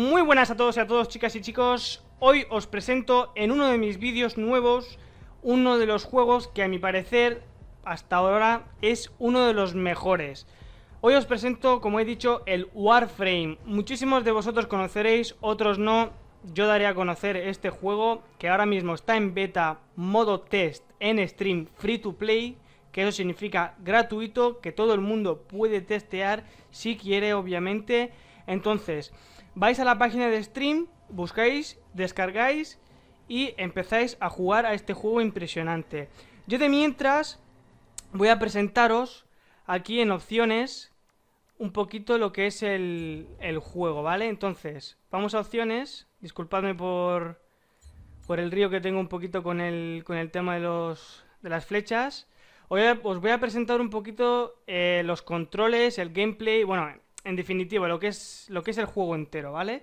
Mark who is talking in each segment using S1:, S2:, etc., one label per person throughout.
S1: Muy buenas a todos y a todos chicas y chicos, hoy os presento en uno de mis vídeos nuevos uno de los juegos que a mi parecer hasta ahora es uno de los mejores. Hoy os presento, como he dicho, el Warframe. Muchísimos de vosotros conoceréis, otros no. Yo daré a conocer este juego que ahora mismo está en beta, modo test, en stream, free to play que eso significa gratuito, que todo el mundo puede testear si quiere, obviamente. Entonces, vais a la página de Stream, buscáis, descargáis y empezáis a jugar a este juego impresionante. Yo de mientras voy a presentaros aquí en opciones un poquito lo que es el, juego, ¿vale? Entonces, vamos a opciones, disculpadme por, por el río que tengo un poquito con el, con el tema de, los, de las flechas. Hoy os voy a presentar un poquito eh, los controles, el gameplay, bueno, en definitiva, lo que es, lo que es el juego entero, ¿vale?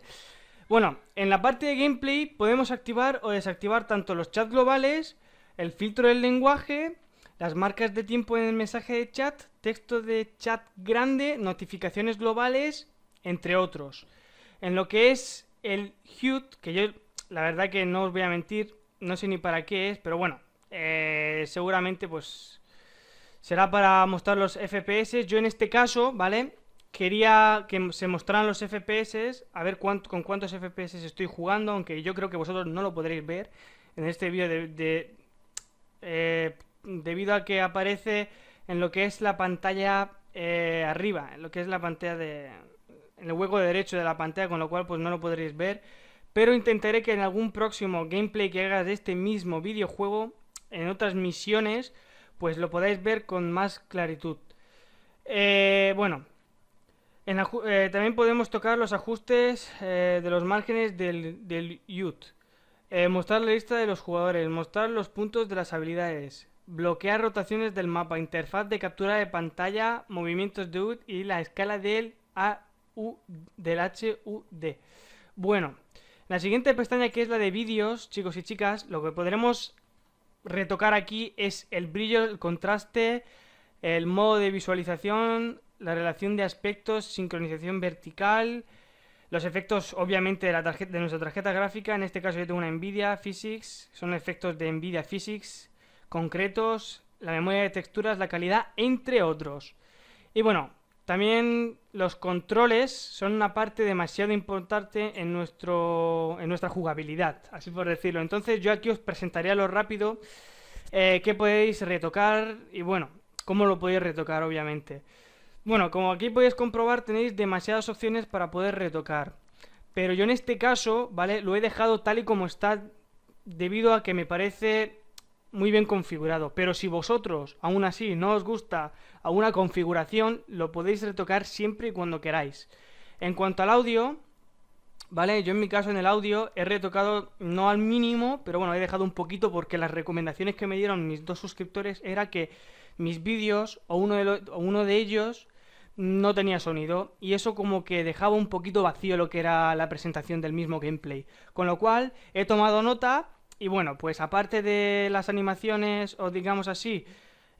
S1: Bueno, en la parte de gameplay podemos activar o desactivar tanto los chats globales, el filtro del lenguaje, las marcas de tiempo en el mensaje de chat, texto de chat grande, notificaciones globales, entre otros. En lo que es el HUD, que yo la verdad que no os voy a mentir, no sé ni para qué es, pero bueno, eh, seguramente pues será para mostrar los FPS. Yo en este caso, ¿vale? quería que se mostraran los FPS, a ver cuánto, con cuántos FPS estoy jugando, aunque yo creo que vosotros no lo podréis ver en este vídeo de, eh, debido a que aparece en lo que es la pantalla eh, arriba, en lo que es la pantalla de... en el hueco derecho de la pantalla, con lo cual pues no lo podréis ver, pero intentaré que en algún próximo gameplay que haga de este mismo videojuego, en otras misiones, pues lo podáis ver con más claritud. Eh, bueno, eh, también podemos tocar los ajustes eh, de los márgenes del, del eh, mostrar la lista de los jugadores, mostrar los puntos de las habilidades, bloquear rotaciones del mapa, interfaz de captura de pantalla, movimientos de UD y la escala del, del HUD. Bueno, la siguiente pestaña que es la de vídeos, chicos y chicas, lo que podremos retocar aquí es el brillo, el contraste, el modo de visualización, la relación de aspectos, sincronización vertical, los efectos obviamente de, la tarjeta, de nuestra tarjeta gráfica, en este caso yo tengo una NVIDIA Physics, son efectos de NVIDIA Physics concretos, la memoria de texturas, la calidad, entre otros. Y bueno, también los controles son una parte demasiado importante en, nuestro, en nuestra jugabilidad, así por decirlo. Entonces yo aquí os presentaría lo rápido eh, qué podéis retocar y bueno, cómo lo podéis retocar obviamente. Bueno, como aquí podéis comprobar, tenéis demasiadas opciones para poder retocar. Pero yo en este caso, ¿vale? Lo he dejado tal y como está debido a que me parece muy bien configurado. Pero si vosotros, aún así, no os gusta alguna configuración, lo podéis retocar siempre y cuando queráis. En cuanto al audio, ¿vale? Yo en mi caso en el audio he retocado no al mínimo, pero bueno, he dejado un poquito porque las recomendaciones que me dieron mis dos suscriptores era que mis vídeos o uno de, o uno de ellos no tenía sonido y eso como que dejaba un poquito vacío lo que era la presentación del mismo gameplay. Con lo cual he tomado nota y bueno, pues aparte de las animaciones o digamos así,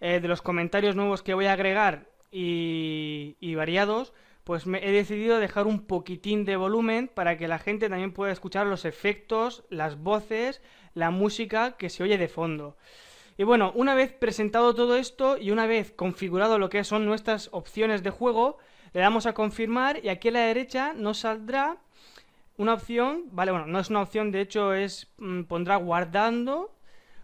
S1: eh, de los comentarios nuevos que voy a agregar y, variados, pues me he decidido dejar un poquitín de volumen para que la gente también pueda escuchar los efectos, las voces, la música que se oye de fondo. Y bueno, una vez presentado todo esto y una vez configurado lo que son nuestras opciones de juego, le damos a confirmar y aquí a la derecha nos saldrá una opción, vale, bueno, no es una opción, de hecho es, mm, pondrá guardando.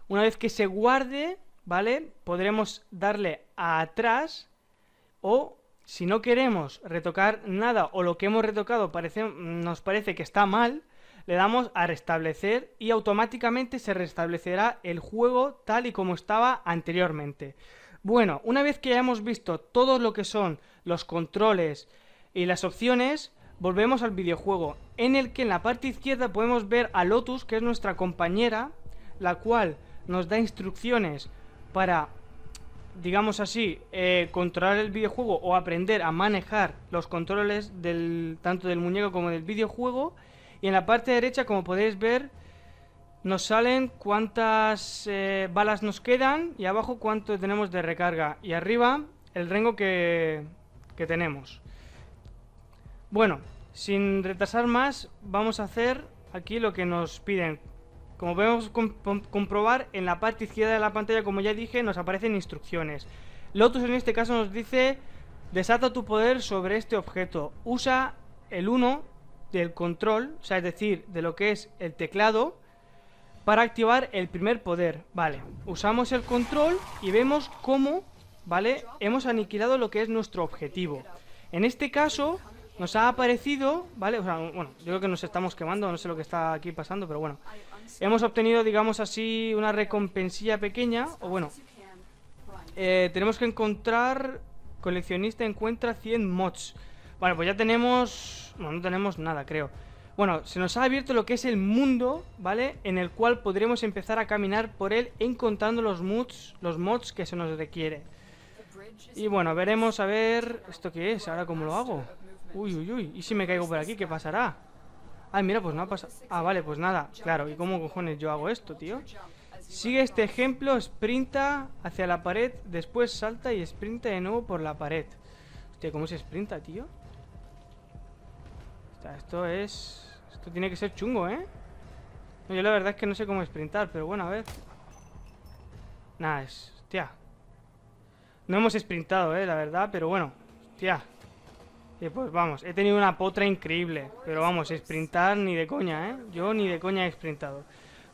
S1: Una vez que se guarde, ¿vale? Podremos darle a atrás o si no queremos retocar nada o lo que hemos retocado parece, mm, nos parece que está mal, le damos a restablecer y automáticamente se restablecerá el juego tal y como estaba anteriormente. Bueno, una vez que hayamos visto todo lo que son los controles y las opciones, volvemos al videojuego, en el que en la parte izquierda podemos ver a Lotus, que es nuestra compañera, la cual nos da instrucciones para, digamos así, eh, controlar el videojuego o aprender a manejar los controles del, tanto del muñeco como del videojuego. Y en la parte derecha, como podéis ver, nos salen cuántas eh, balas nos quedan y abajo cuánto tenemos de recarga. Y arriba el rango que, que tenemos. Bueno, sin retrasar más, vamos a hacer aquí lo que nos piden. Como podemos comprobar, en la parte izquierda de la pantalla, como ya dije, nos aparecen instrucciones. Lotus en este caso nos dice, desata tu poder sobre este objeto. Usa el 1 del control, o sea, es decir, de lo que es el teclado, para activar el primer poder, ¿vale? Usamos el control y vemos cómo, ¿vale? Hemos aniquilado lo que es nuestro objetivo. En este caso, nos ha aparecido, ¿vale? O sea, bueno, yo creo que nos estamos quemando, no sé lo que está aquí pasando, pero bueno. Hemos obtenido, digamos así, una recompensilla pequeña, o bueno. Eh, tenemos que encontrar... Coleccionista encuentra 100 mods. Vale, pues ya tenemos... No, no tenemos nada, creo. Bueno, se nos ha abierto lo que es el mundo, ¿vale? En el cual podremos empezar a caminar por él encontrando los mods, los mods que se nos requiere. Y bueno, veremos a ver... ¿Esto qué es? ¿Ahora cómo lo hago? Uy, uy, uy. ¿Y si me caigo por aquí? ¿Qué pasará? Ay, mira, pues no ha pasado... Ah, vale, pues nada. Claro, ¿y cómo cojones yo hago esto, tío? Sigue este ejemplo, sprinta hacia la pared, después salta y sprinta de nuevo por la pared. Hostia, ¿cómo se sprinta, tío? esto es... Esto tiene que ser chungo, ¿eh? yo la verdad es que no sé cómo sprintar, pero bueno, a ver. Nada, es... Hostia. No hemos sprintado, ¿eh? La verdad, pero bueno. Hostia. Y eh, pues vamos, he tenido una potra increíble. Pero vamos, sprintar ni de coña, ¿eh? Yo ni de coña he sprintado.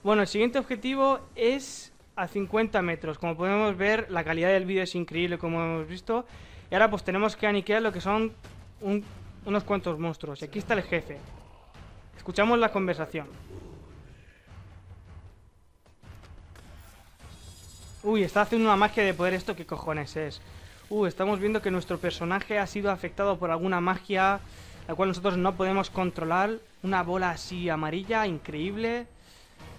S1: Bueno, el siguiente objetivo es a 50 metros. Como podemos ver, la calidad del vídeo es increíble, como hemos visto. Y ahora pues tenemos que aniquilar lo que son un unos cuantos monstruos y aquí está el jefe. Escuchamos la conversación. Uy, está haciendo una magia de poder esto, ¿qué cojones es? Uy, estamos viendo que nuestro personaje ha sido afectado por alguna magia la cual nosotros no podemos controlar. Una bola así amarilla, increíble.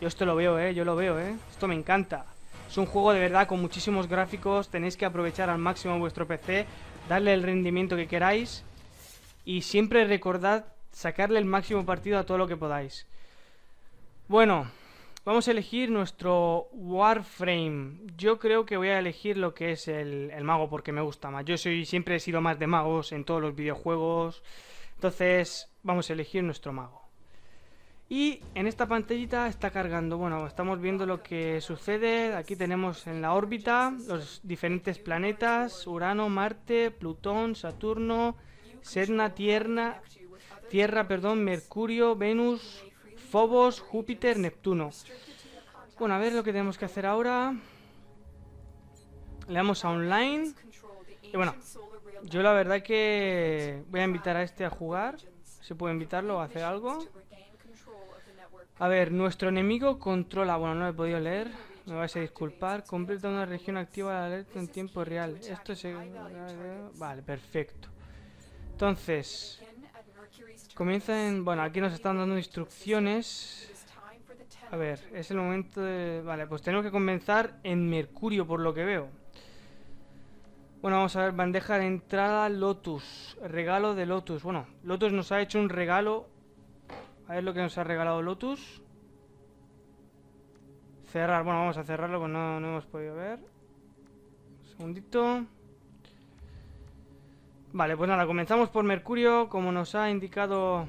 S1: Yo esto lo veo, ¿eh? Yo lo veo, ¿eh? Esto me encanta. Es un juego de verdad con muchísimos gráficos. Tenéis que aprovechar al máximo vuestro PC. Darle el rendimiento que queráis y siempre recordad sacarle el máximo partido a todo lo que podáis. Bueno, vamos a elegir nuestro Warframe. Yo creo que voy a elegir lo que es el, mago porque me gusta más. Yo soy, siempre he sido más de magos en todos los videojuegos. Entonces vamos a elegir nuestro mago. Y en esta pantallita está cargando, bueno, estamos viendo lo que sucede, aquí tenemos en la órbita los diferentes planetas, Urano, Marte, Plutón, Saturno, Sedna, Tierna, Tierra, perdón, Mercurio, Venus, Fobos, Júpiter, Neptuno. Bueno, a ver lo que tenemos que hacer ahora. Le damos a online. Y bueno, yo la verdad que voy a invitar a este a jugar. Se puede invitarlo a hacer algo. A ver, nuestro enemigo controla... Bueno, no lo he podido leer. Me vais a disculpar. Completa una región activa de alerta en tiempo real. Esto se... Vale, perfecto. Entonces, comienza Bueno, aquí nos están dando instrucciones. A ver, es el momento de... Vale, pues tenemos que comenzar en Mercurio, por lo que veo. Bueno, vamos a ver, bandeja de entrada Lotus, regalo de Lotus. Bueno, Lotus nos ha hecho un regalo. A ver lo que nos ha regalado Lotus. Cerrar, bueno, vamos a cerrarlo, pues no, no hemos podido ver. Un segundito. Vale, pues nada, comenzamos por Mercurio, como nos ha indicado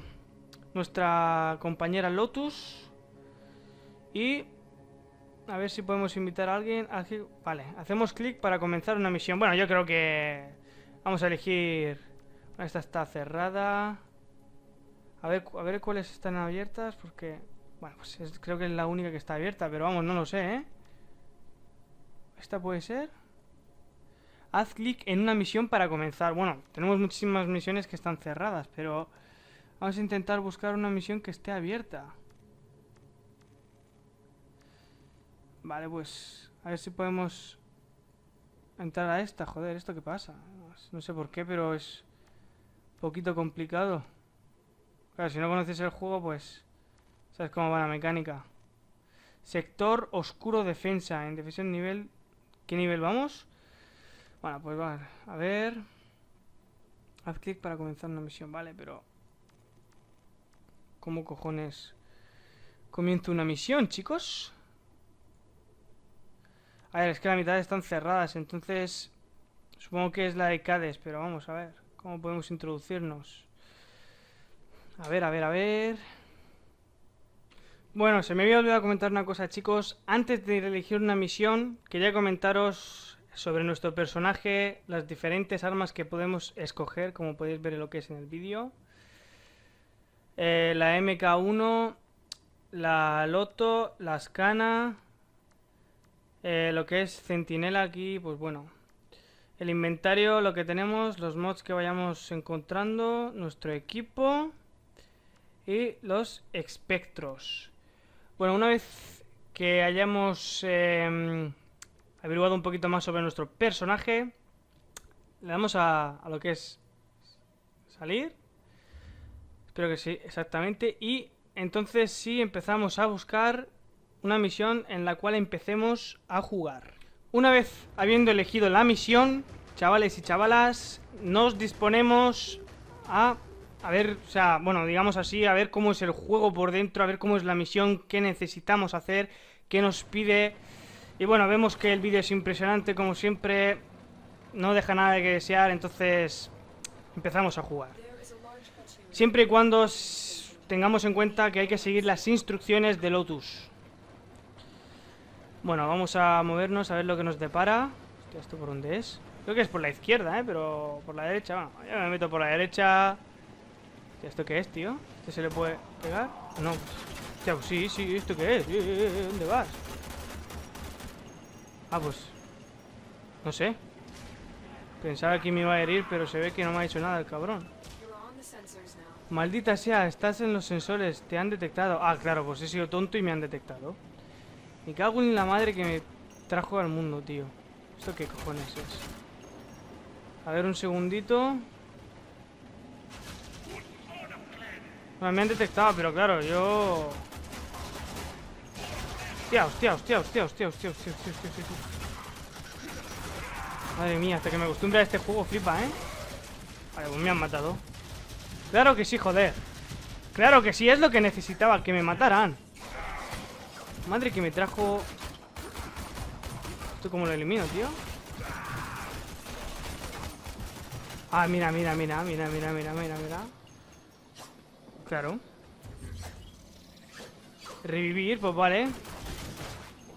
S1: nuestra compañera Lotus. Y a ver si podemos invitar a alguien. Ah, vale, hacemos clic para comenzar una misión. Bueno, yo creo que vamos a elegir... Esta está cerrada. A ver, a ver cuáles están abiertas, porque... Bueno, pues creo que es la única que está abierta, pero vamos, no lo sé, ¿eh? ¿Esta puede ser? haz clic en una misión para comenzar. Bueno, tenemos muchísimas misiones que están cerradas, pero vamos a intentar buscar una misión que esté abierta. Vale, pues a ver si podemos entrar a esta. Joder, ¿esto qué pasa? No sé por qué, pero es un poquito complicado. Claro, si no conoces el juego, pues sabes cómo va la mecánica. Sector oscuro defensa. En defensa nivel... ¿Qué nivel vamos? Bueno, pues va, a ver. Haz clic para comenzar una misión, vale, pero... ¿Cómo cojones comienzo una misión, chicos? A ver, es que la mitad están cerradas, entonces... Supongo que es la de Cades, pero vamos a ver. ¿Cómo podemos introducirnos? A ver, a ver, a ver... Bueno, se me había olvidado comentar una cosa, chicos. Antes de elegir una misión, quería comentaros sobre nuestro personaje, las diferentes armas que podemos escoger, como podéis ver en lo que es en el vídeo. Eh, la MK1, la Loto, la Scana, eh, lo que es Centinela aquí, pues bueno. El inventario, lo que tenemos, los mods que vayamos encontrando, nuestro equipo y los espectros. Bueno, una vez que hayamos... Em, averiguado un poquito más sobre nuestro personaje. Le damos a, lo que es salir. Espero que sí, exactamente. Y entonces sí empezamos a buscar una misión en la cual empecemos a jugar. Una vez habiendo elegido la misión, chavales y chavalas, nos disponemos a, a ver, o sea, bueno, digamos así, a ver cómo es el juego por dentro, a ver cómo es la misión, qué necesitamos hacer, qué nos pide y bueno, vemos que el vídeo es impresionante, como siempre, no deja nada de que desear, entonces empezamos a jugar. Siempre y cuando tengamos en cuenta que hay que seguir las instrucciones de Lotus. Bueno, vamos a movernos a ver lo que nos depara. ¿Esto por dónde es? Creo que es por la izquierda, ¿eh? Pero por la derecha, Bueno, ya me meto por la derecha. ¿Esto qué es, tío? ¿Esto se le puede pegar? No. Pues sí, sí, ¿esto qué es? ¿Dónde vas? Ah, pues... No sé. Pensaba que me iba a herir, pero se ve que no me ha hecho nada el cabrón. Maldita sea, estás en los sensores, te han detectado. Ah, claro, pues he sido tonto y me han detectado. Me cago en la madre que me trajo al mundo, tío. ¿Esto qué cojones es? A ver, un segundito. me han detectado, pero claro, yo... Hostia, hostia, hostia, hostia, hostia, hostia, hostia, hostia, hostia, hostia. Madre mía, hasta que me acostumbre a este juego flipa, ¿eh? Vale, pues me han matado. Claro que sí, joder. Claro que sí, es lo que necesitaba, que me mataran. Madre que me trajo... ¿Esto cómo lo elimino, tío? Ah, mira, mira, mira, mira, mira, mira, mira, mira. Claro. Revivir, pues vale.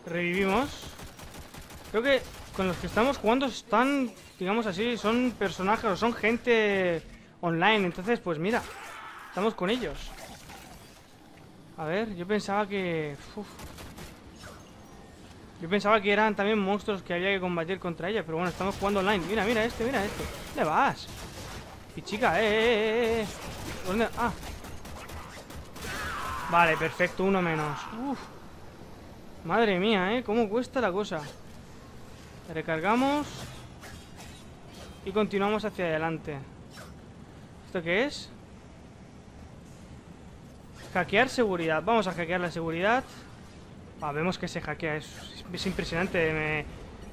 S1: Revivimos. Creo que con los que estamos jugando están, digamos así, son personajes o son gente online. Entonces, pues mira, estamos con ellos. A ver, yo pensaba que... Yo pensaba que eran también monstruos que había que combatir contra ellas, pero bueno, estamos jugando online. Mira, mira este, mira este. ¿Dónde vas? y eh, eh, eh, eh, eh. ¿Dónde? Ah. Vale, perfecto, uno menos. Uf. Madre mía, ¿eh? ¿Cómo cuesta la cosa? Recargamos. Y continuamos hacia adelante. ¿Esto qué es? Hackear seguridad. Vamos a hackear la seguridad. vemos que se hackea. Es, es impresionante.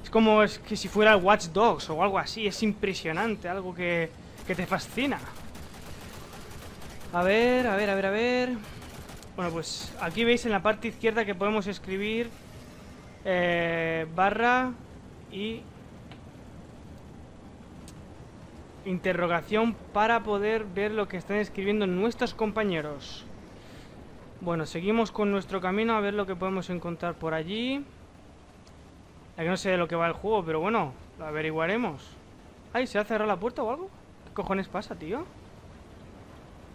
S1: Es como es que si fuera Watch Dogs o algo así. Es impresionante. Algo que, que te fascina. A ver, a ver, a ver, a ver. Bueno, pues aquí veis en la parte izquierda que podemos escribir eh, barra y interrogación para poder ver lo que están escribiendo nuestros compañeros. Bueno, seguimos con nuestro camino a ver lo que podemos encontrar por allí. Ya que no sé de lo que va el juego, pero bueno, lo averiguaremos. Ay, ¿se ha cerrado la puerta o algo? ¿Qué cojones pasa, tío?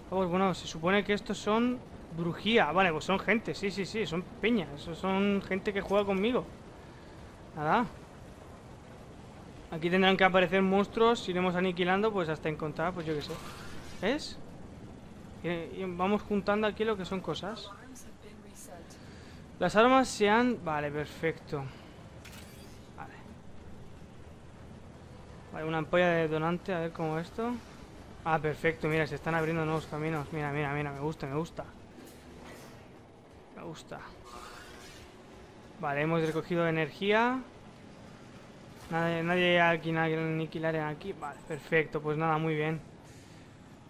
S1: Vamos, bueno, se supone que estos son Brujía. Ah, vale, pues son gente. Sí, sí, sí. Son peñas. Son gente que juega conmigo. Nada. Aquí tendrán que aparecer monstruos. Iremos aniquilando, pues hasta encontrar, pues yo qué sé. ¿Ves? vamos juntando aquí lo que son cosas. Las armas se han... Vale, perfecto. Vale. Vale, una ampolla de donante. A ver cómo esto. Ah, perfecto. Mira, se están abriendo nuevos caminos. Mira, mira, mira. Me gusta, me gusta. Vale, hemos recogido energía. Nadie, nadie aquí, nadie aniquilar aquí. Vale, perfecto, pues nada, muy bien.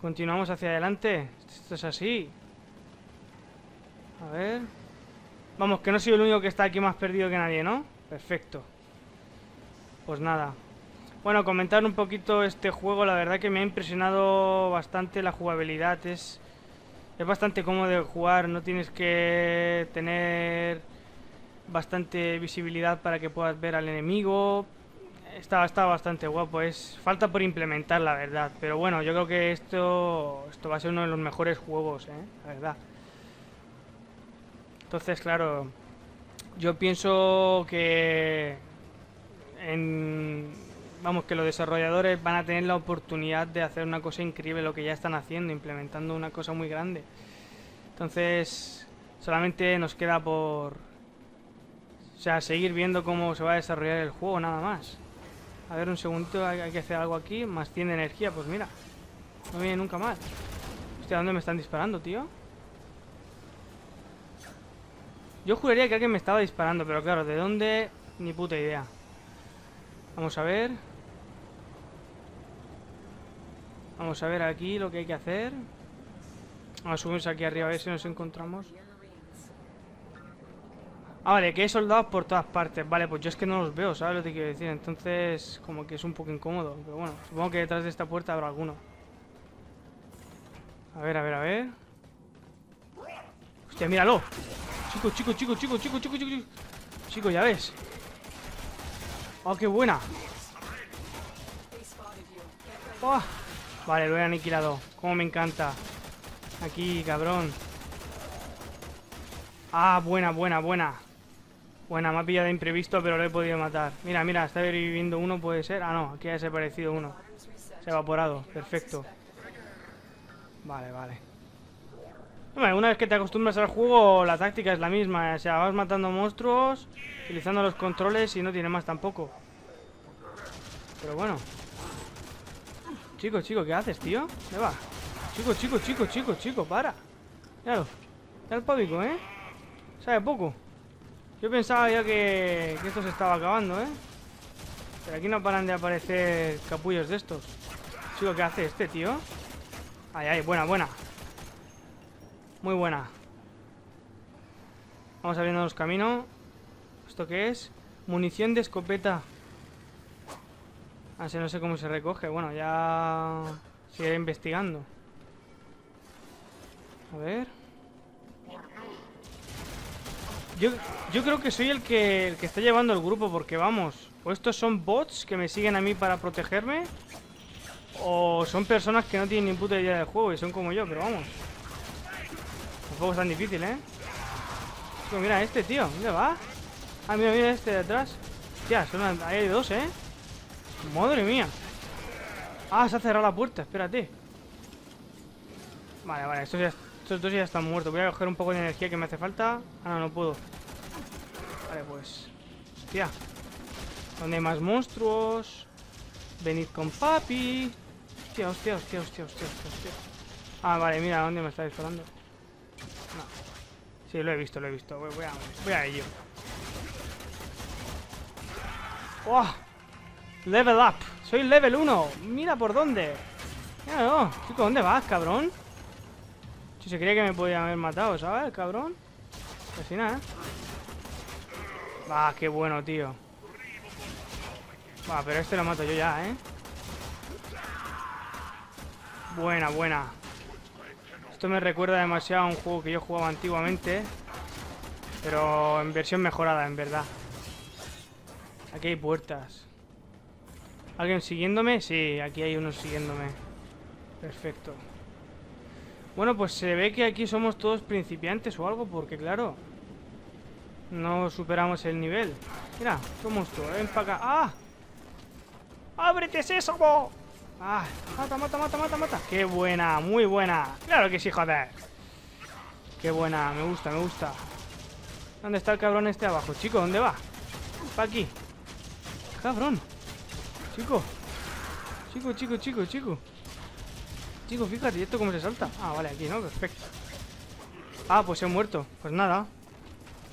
S1: Continuamos hacia adelante. Esto es así. A ver. Vamos, que no soy el único que está aquí más perdido que nadie, ¿no? Perfecto. Pues nada. Bueno, comentar un poquito este juego. La verdad que me ha impresionado bastante la jugabilidad. Es es bastante cómodo de jugar, no tienes que tener bastante visibilidad para que puedas ver al enemigo. Está, está bastante guapo, es falta por implementar la verdad, pero bueno, yo creo que esto, esto va a ser uno de los mejores juegos, ¿eh? la verdad. Entonces, claro, yo pienso que en vamos, que los desarrolladores van a tener la oportunidad de hacer una cosa increíble, lo que ya están haciendo, implementando una cosa muy grande. Entonces, solamente nos queda por... O sea, seguir viendo cómo se va a desarrollar el juego, nada más. A ver, un segundo, hay que hacer algo aquí. Más tiene energía, pues mira. No viene nunca más. Hostia, ¿dónde me están disparando, tío? Yo juraría que alguien me estaba disparando, pero claro, ¿de dónde? Ni puta idea. Vamos a ver. Vamos a ver aquí lo que hay que hacer. Vamos a subirse aquí arriba a ver si nos encontramos. Ah, vale, que hay soldados por todas partes. Vale, pues yo es que no los veo, ¿sabes lo que quiero decir? Entonces, como que es un poco incómodo. Pero bueno, supongo que detrás de esta puerta habrá alguno. A ver, a ver, a ver. Hostia, míralo. Chico, chico, chico, chico, chico, chico, chico. Chico, ya ves. ¡Oh, qué buena! Oh. Vale, lo he aniquilado. Como me encanta. Aquí, cabrón. Ah, buena, buena, buena. Buena, me ha pillado de imprevisto, pero lo he podido matar. Mira, mira, está viviendo uno, puede ser. Ah, no, aquí ha desaparecido uno. Se ha evaporado. Perfecto. Vale, vale una vez que te acostumbras al juego, la táctica es la misma. ¿eh? O sea, vas matando monstruos, utilizando los controles y no tiene más tampoco. Pero bueno. Chico, chico, ¿qué haces, tío? ¿Dónde va? Chico, chico, chico, chico, chico, para. lo. ya el pábico, ¿eh? Sabe poco. Yo pensaba ya que, que esto se estaba acabando, ¿eh? Pero aquí no paran de aparecer capullos de estos. Chico, ¿qué hace este, tío? Ay, ay, buena, buena. Muy buena. Vamos los caminos ¿Esto qué es? Munición de escopeta. Así ah, no sé cómo se recoge. Bueno, ya... sigue investigando. A ver... Yo, yo, creo que soy el que, el que está llevando el grupo, porque vamos, o estos son bots que me siguen a mí para protegerme, o son personas que no tienen ni puta idea del juego y son como yo, pero vamos poco es tan difícil, ¿eh? Pues mira este, tío. ¿Dónde va? Ah, mira, mira este de atrás. Tía, son ahí hay dos, ¿eh? Madre mía. Ah, se ha cerrado la puerta. Espérate. Vale, vale. Estos, ya, estos dos ya están muertos. Voy a coger un poco de energía que me hace falta. Ah, no, no puedo. Vale, pues... Hostia. ¿Dónde hay más monstruos? Venid con papi. Hostia, hostia, hostia, hostia, hostia, hostia. Ah, vale, mira, ¿dónde me está disparando? Sí, lo he visto, lo he visto. Voy, a, ello. ¡Wow! ¡Oh! Level up. Soy level 1. Mira por dónde. Mira, no. Chico, ¿dónde vas, cabrón? Si se creía que me podían haber matado, ¿sabes, cabrón? Al final, ¿eh? Va, qué bueno, tío. Va, pero este lo mato yo ya, ¿eh? Buena, buena. Esto me recuerda demasiado a un juego que yo jugaba antiguamente, pero en versión mejorada, en verdad. Aquí hay puertas. ¿Alguien siguiéndome? Sí, aquí hay uno siguiéndome. Perfecto. Bueno, pues se ve que aquí somos todos principiantes o algo, porque claro, no superamos el nivel. Mira, somos todos ven para ¡Ah! ¡Ábrete, sésamo! Ah, mata, mata, mata, mata, mata. Qué buena, muy buena. Claro que sí, joder. Qué buena, me gusta, me gusta. ¿Dónde está el cabrón este abajo? Chico, ¿dónde va? Pa' aquí. Cabrón. Chico. Chico, chico, chico, chico. Chico, fíjate, ¿esto cómo se salta? Ah, vale, aquí, ¿no? Perfecto. Ah, pues he muerto. Pues nada.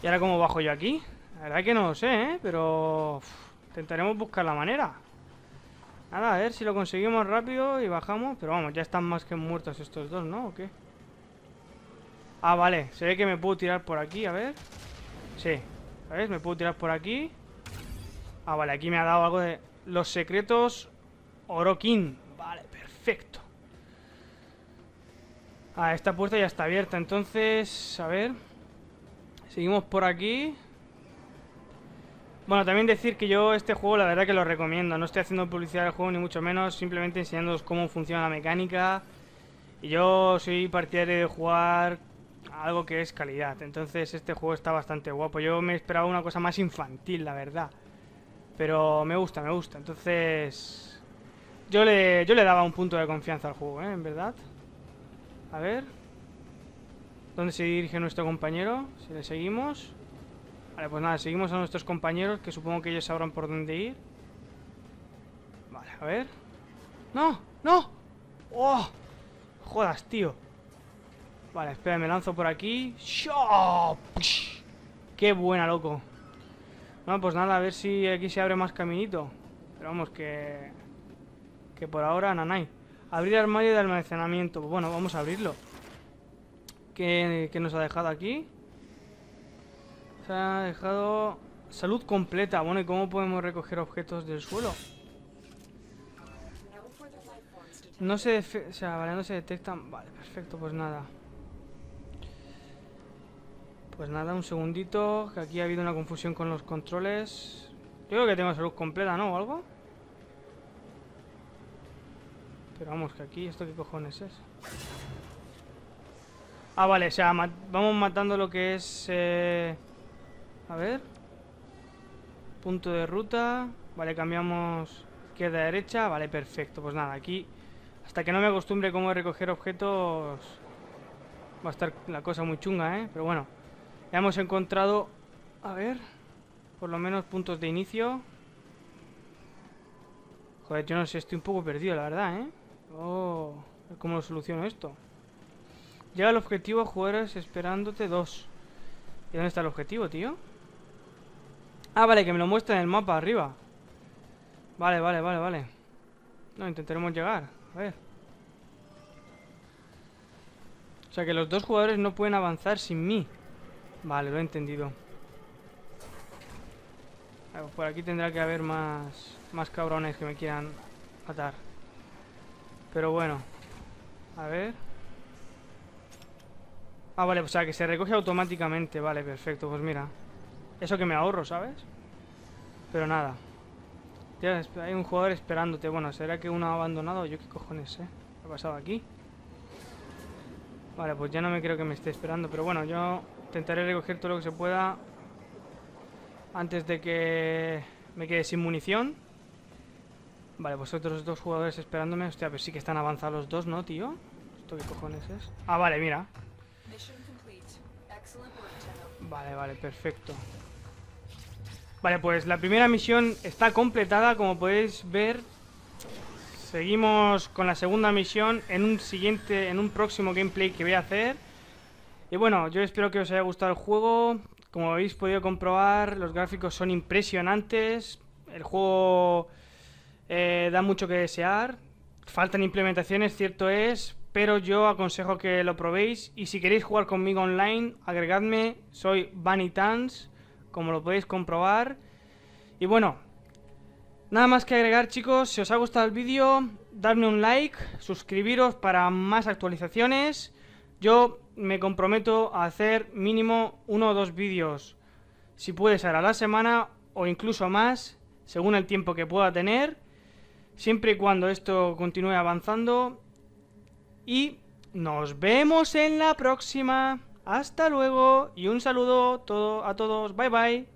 S1: ¿Y ahora cómo bajo yo aquí? La verdad que no lo sé, ¿eh? Pero... intentaremos buscar la manera a ver si lo conseguimos rápido y bajamos. Pero vamos, ya están más que muertos estos dos, ¿no? ¿O qué? Ah, vale. Se ve que me puedo tirar por aquí, a ver. Sí. ¿Sabes? Me puedo tirar por aquí. Ah, vale. Aquí me ha dado algo de... Los secretos Orokin. Vale, perfecto. Ah, esta puerta ya está abierta. Entonces, a ver... Seguimos por aquí. Bueno, también decir que yo este juego la verdad que lo recomiendo. No estoy haciendo publicidad del juego ni mucho menos, simplemente enseñándoos cómo funciona la mecánica. Y yo soy partidario de jugar algo que es calidad. Entonces este juego está bastante guapo. Yo me esperaba una cosa más infantil, la verdad. Pero me gusta, me gusta. Entonces yo le, yo le daba un punto de confianza al juego, ¿eh? En verdad. A ver. ¿Dónde se dirige nuestro compañero? Si le seguimos... Vale, pues nada, seguimos a nuestros compañeros, que supongo que ellos sabrán por dónde ir. Vale, a ver. ¡No! ¡No! ¡Oh! Jodas, tío. Vale, espera, me lanzo por aquí. ¡Shop! ¡Qué buena, loco! Bueno, pues nada, a ver si aquí se abre más caminito. Pero vamos, que... Que por ahora, nanay. Abrir armario de almacenamiento. Bueno, vamos a abrirlo. ¿Qué, qué nos ha dejado aquí? Se ha dejado salud completa. Bueno, ¿y cómo podemos recoger objetos del suelo? No se, o sea, vale, no se detectan. Vale, perfecto, pues nada. Pues nada, un segundito, que aquí ha habido una confusión con los controles. Yo creo que tengo salud completa, ¿no? ¿O algo? Pero vamos, que aquí, ¿esto qué cojones es? Ah, vale, o sea, vamos matando lo que es... Eh, a ver. Punto de ruta. Vale, cambiamos izquierda a derecha. Vale, perfecto. Pues nada, aquí... Hasta que no me acostumbre cómo recoger objetos... Va a estar la cosa muy chunga, ¿eh? Pero bueno. Ya hemos encontrado... A ver... Por lo menos puntos de inicio. Joder, yo no sé, estoy un poco perdido, la verdad, ¿eh? Oh, ¿cómo lo soluciono esto? Llega el objetivo a esperándote dos. ¿Y dónde está el objetivo, tío? Ah, vale, que me lo muestra en el mapa arriba. Vale, vale, vale, vale. No, intentaremos llegar. A ver. O sea, que los dos jugadores no pueden avanzar sin mí. Vale, lo he entendido. Ah, pues por aquí tendrá que haber más, más cabrones que me quieran Atar Pero bueno. A ver. Ah, vale, o sea, que se recoge automáticamente. Vale, perfecto. Pues mira. Eso que me ahorro, ¿sabes? Pero nada. hay un jugador esperándote. Bueno, ¿será que uno ha abandonado? Yo qué cojones, ¿eh? ¿Qué ha pasado aquí? Vale, pues ya no me creo que me esté esperando. Pero bueno, yo intentaré recoger todo lo que se pueda. Antes de que me quede sin munición. Vale, vosotros dos jugadores esperándome. Hostia, pero pues sí que están avanzados los dos, ¿no, tío? ¿Esto qué cojones es? Ah, vale, mira. Vale, vale, perfecto. Vale, pues la primera misión está completada, como podéis ver. Seguimos con la segunda misión en un siguiente, en un próximo gameplay que voy a hacer. Y bueno, yo espero que os haya gustado el juego. Como habéis podido comprobar, los gráficos son impresionantes. El juego eh, da mucho que desear. Faltan implementaciones, cierto es, pero yo aconsejo que lo probéis. Y si queréis jugar conmigo online, agregadme. Soy Vanitans como lo podéis comprobar. Y bueno, nada más que agregar chicos, si os ha gustado el vídeo, dadme un like, suscribiros para más actualizaciones. Yo me comprometo a hacer mínimo uno o dos vídeos, si puede ser a la semana o incluso más, según el tiempo que pueda tener, siempre y cuando esto continúe avanzando. Y nos vemos en la próxima. Hasta luego y un saludo todo, a todos. Bye bye.